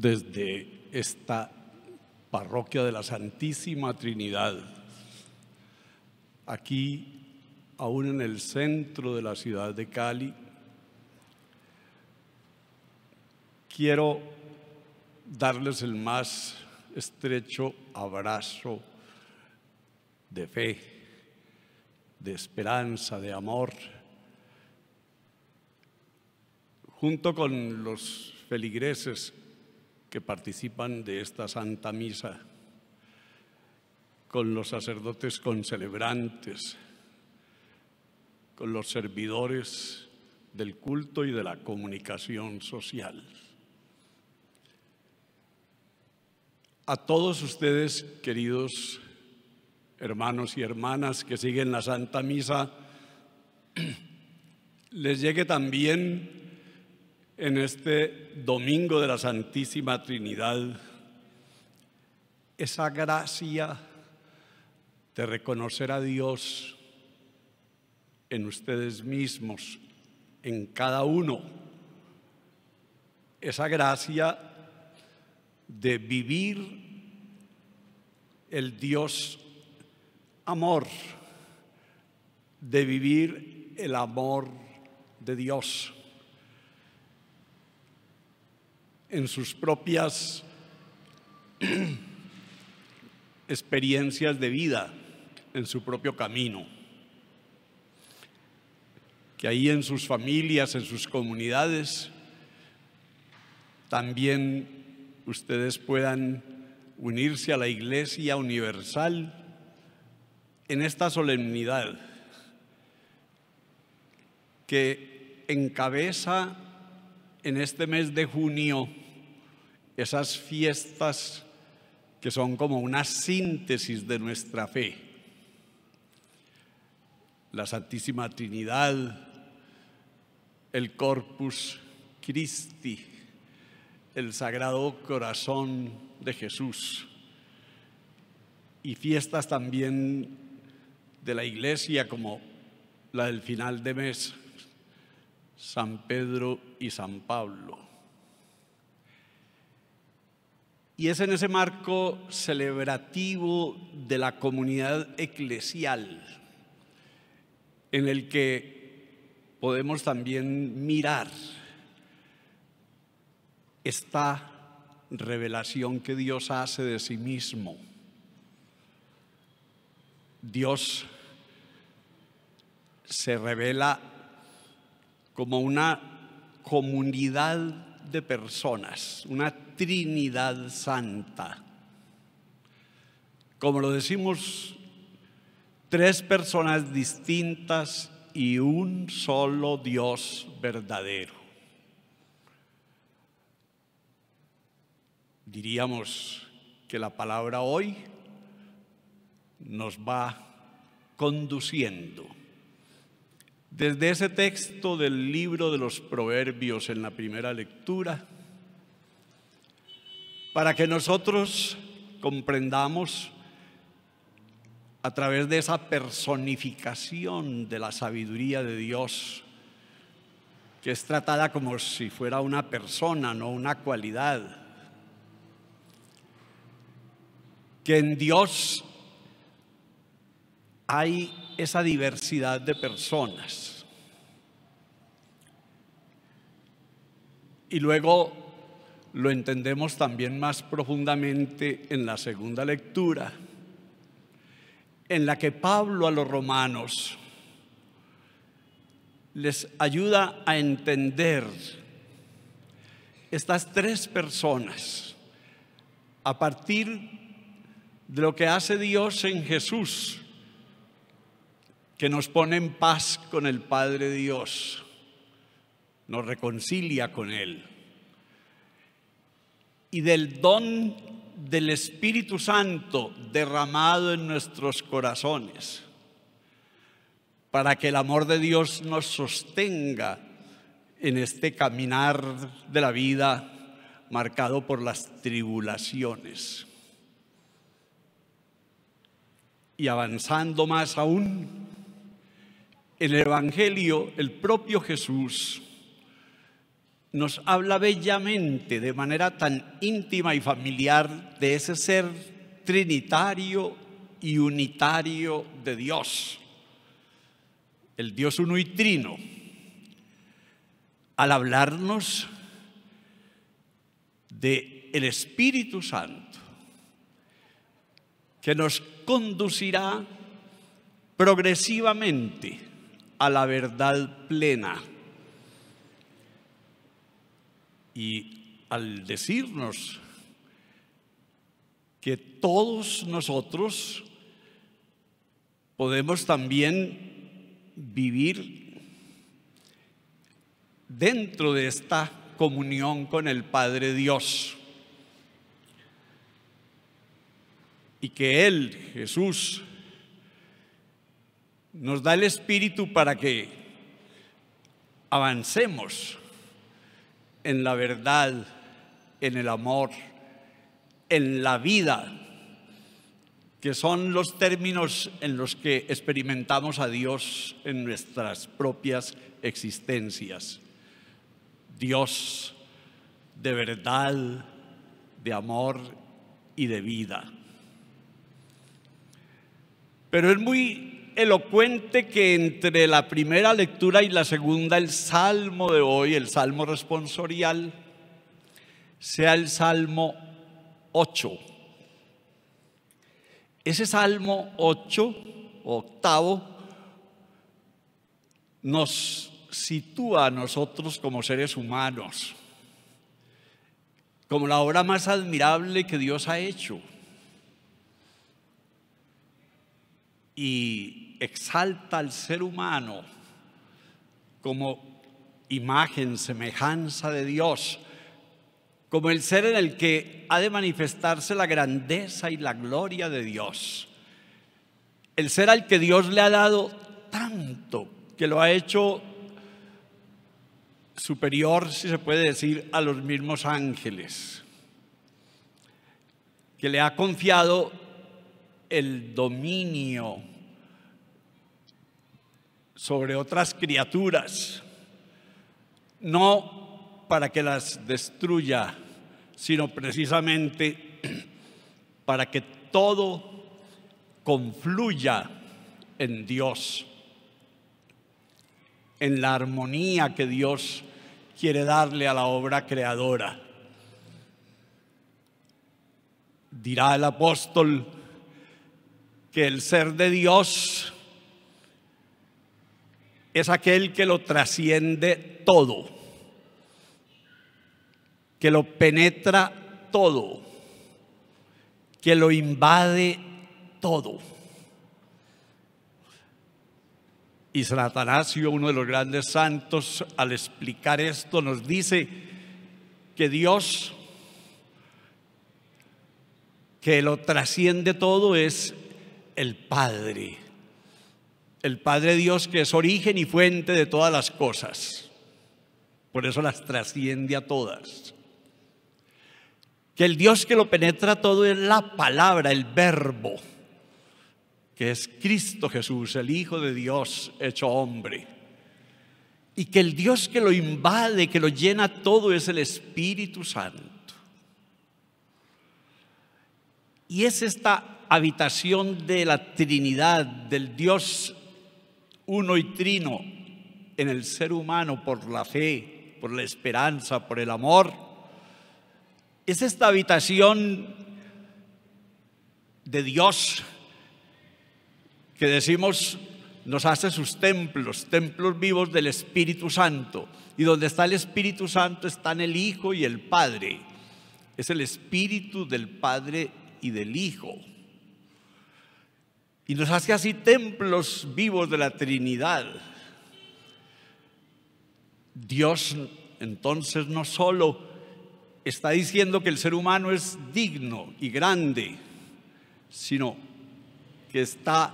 desde esta parroquia de la Santísima Trinidad, aquí aún en el centro de la ciudad de Cali, quiero darles el más estrecho abrazo de fe, de esperanza, de amor, junto con los feligreses que participan de esta Santa Misa, con los sacerdotes concelebrantes, con los servidores del culto y de la comunicación social. A todos ustedes, queridos hermanos y hermanas que siguen la Santa Misa, les llegue también en este domingo de la Santísima Trinidad, esa gracia de reconocer a Dios en ustedes mismos, en cada uno, esa gracia de vivir el Dios amor, de vivir el amor de Dios en sus propias experiencias de vida, en su propio camino. Que ahí en sus familias, en sus comunidades, también ustedes puedan unirse a la Iglesia Universal en esta solemnidad que encabeza en este mes de junio esas fiestas que son como una síntesis de nuestra fe. La Santísima Trinidad, el Corpus Christi, el Sagrado Corazón de Jesús y fiestas también de la iglesia como la del final de mes, San Pedro y San Pablo. Y es en ese marco celebrativo de la comunidad eclesial en el que podemos también mirar esta revelación que Dios hace de sí mismo. Dios se revela como una comunidad de personas, una Trinidad Santa. Como lo decimos, tres personas distintas y un solo Dios verdadero. Diríamos que la palabra hoy nos va conduciendo desde ese texto del libro de los Proverbios en la primera lectura, para que nosotros comprendamos a través de esa personificación de la sabiduría de Dios, que es tratada como si fuera una persona, no una cualidad, que en Dios hay esa diversidad de personas. Y luego lo entendemos también más profundamente en la segunda lectura, en la que Pablo a los romanos les ayuda a entender estas tres personas a partir de lo que hace Dios en Jesús que nos pone en paz con el Padre Dios, nos reconcilia con Él. Y del don del Espíritu Santo derramado en nuestros corazones, para que el amor de Dios nos sostenga en este caminar de la vida marcado por las tribulaciones. Y avanzando más aún, el Evangelio, el propio Jesús, nos habla bellamente, de manera tan íntima y familiar, de ese ser trinitario y unitario de Dios, el Dios uno y trino. Al hablarnos de el Espíritu Santo, que nos conducirá progresivamente a la verdad plena. Y al decirnos que todos nosotros podemos también vivir dentro de esta comunión con el Padre Dios. Y que Él, Jesús, nos da el Espíritu para que avancemos en la verdad, en el amor, en la vida, que son los términos en los que experimentamos a Dios en nuestras propias existencias. Dios de verdad, de amor y de vida. Pero es muy elocuente que entre la primera lectura y la segunda, el salmo de hoy, el salmo responsorial, sea el salmo 8. Ese salmo 8, octavo, nos sitúa a nosotros como seres humanos, como la obra más admirable que Dios ha hecho. Y exalta al ser humano como imagen, semejanza de Dios, como el ser en el que ha de manifestarse la grandeza y la gloria de Dios. El ser al que Dios le ha dado tanto, que lo ha hecho superior, si se puede decir, a los mismos ángeles, que le ha confiado el dominio sobre otras criaturas, no para que las destruya, sino precisamente para que todo confluya en Dios, en la armonía que Dios quiere darle a la obra creadora. Dirá el apóstol que el ser de Dios es aquel que lo trasciende todo, que lo penetra todo, que lo invade todo. Y San Atanasio, uno de los grandes santos, al explicar esto nos dice que Dios, que lo trasciende todo, es el Padre el Padre Dios que es origen y fuente de todas las cosas. Por eso las trasciende a todas. Que el Dios que lo penetra todo es la palabra, el verbo, que es Cristo Jesús, el Hijo de Dios hecho hombre. Y que el Dios que lo invade, que lo llena todo es el Espíritu Santo. Y es esta habitación de la Trinidad, del Dios uno y trino en el ser humano por la fe, por la esperanza, por el amor. Es esta habitación de Dios que decimos nos hace sus templos, templos vivos del Espíritu Santo. Y donde está el Espíritu Santo están el Hijo y el Padre. Es el Espíritu del Padre y del Hijo y nos hace así templos vivos de la Trinidad. Dios entonces no solo está diciendo que el ser humano es digno y grande, sino que está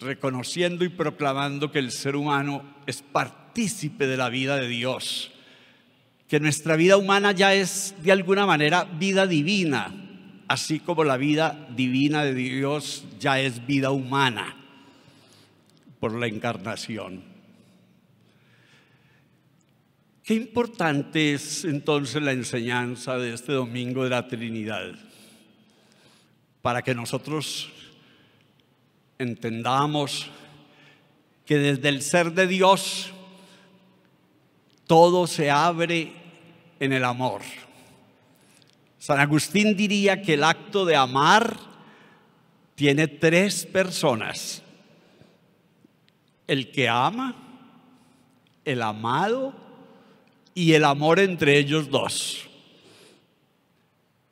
reconociendo y proclamando que el ser humano es partícipe de la vida de Dios, que nuestra vida humana ya es de alguna manera vida divina, así como la vida divina de Dios ya es vida humana por la encarnación. Qué importante es entonces la enseñanza de este domingo de la Trinidad para que nosotros entendamos que desde el ser de Dios todo se abre en el amor. San Agustín diría que el acto de amar tiene tres personas. El que ama, el amado y el amor entre ellos dos.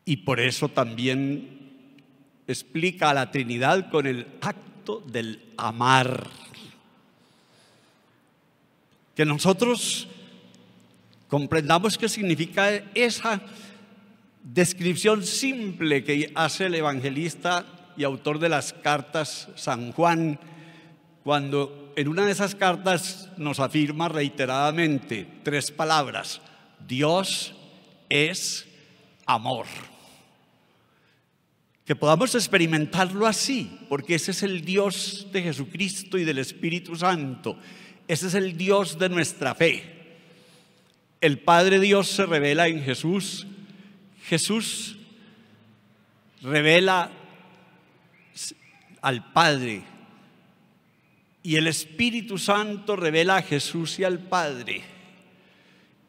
Y por eso también explica a la Trinidad con el acto del amar. Que nosotros comprendamos qué significa esa descripción simple que hace el evangelista y autor de las cartas San Juan, cuando en una de esas cartas nos afirma reiteradamente tres palabras, Dios es amor. Que podamos experimentarlo así, porque ese es el Dios de Jesucristo y del Espíritu Santo. Ese es el Dios de nuestra fe. El Padre Dios se revela en Jesús, Jesús revela al Padre y el Espíritu Santo revela a Jesús y al Padre.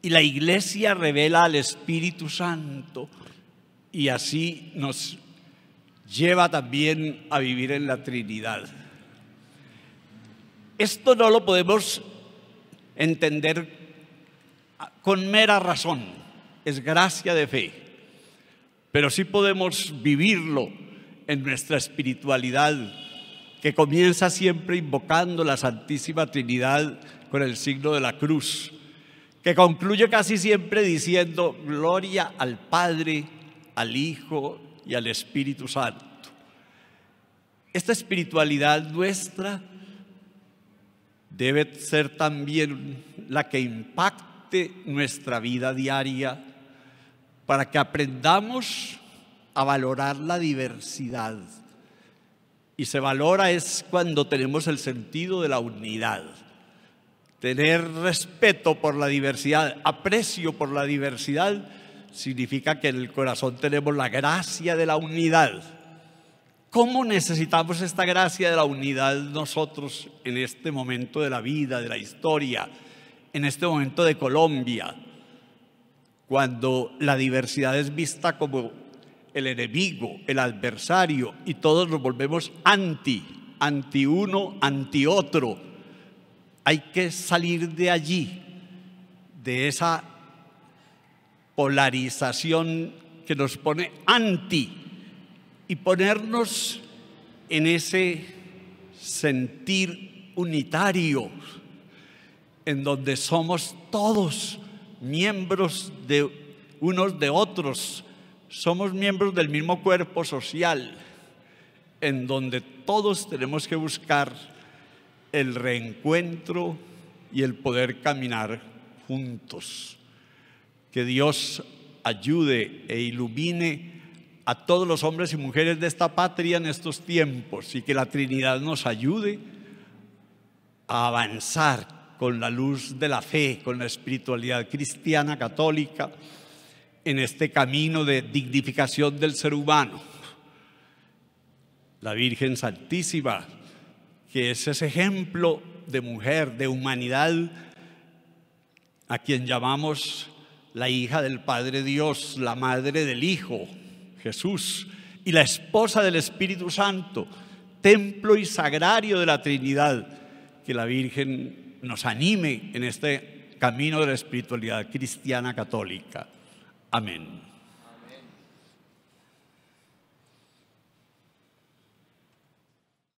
Y la iglesia revela al Espíritu Santo y así nos lleva también a vivir en la Trinidad. Esto no lo podemos entender con mera razón, es gracia de fe pero sí podemos vivirlo en nuestra espiritualidad, que comienza siempre invocando la Santísima Trinidad con el signo de la cruz, que concluye casi siempre diciendo gloria al Padre, al Hijo y al Espíritu Santo. Esta espiritualidad nuestra debe ser también la que impacte nuestra vida diaria para que aprendamos a valorar la diversidad. Y se valora es cuando tenemos el sentido de la unidad, tener respeto por la diversidad, aprecio por la diversidad, significa que en el corazón tenemos la gracia de la unidad. ¿Cómo necesitamos esta gracia de la unidad nosotros en este momento de la vida, de la historia, en este momento de Colombia? cuando la diversidad es vista como el enemigo, el adversario, y todos nos volvemos anti, anti uno, anti otro. Hay que salir de allí, de esa polarización que nos pone anti y ponernos en ese sentir unitario, en donde somos todos miembros de unos de otros, somos miembros del mismo cuerpo social, en donde todos tenemos que buscar el reencuentro y el poder caminar juntos. Que Dios ayude e ilumine a todos los hombres y mujeres de esta patria en estos tiempos y que la Trinidad nos ayude a avanzar con la luz de la fe, con la espiritualidad cristiana católica, en este camino de dignificación del ser humano. La Virgen Santísima, que es ese ejemplo de mujer, de humanidad, a quien llamamos la hija del Padre Dios, la madre del Hijo, Jesús, y la esposa del Espíritu Santo, templo y sagrario de la Trinidad, que la Virgen nos anime en este camino de la espiritualidad cristiana católica. Amén.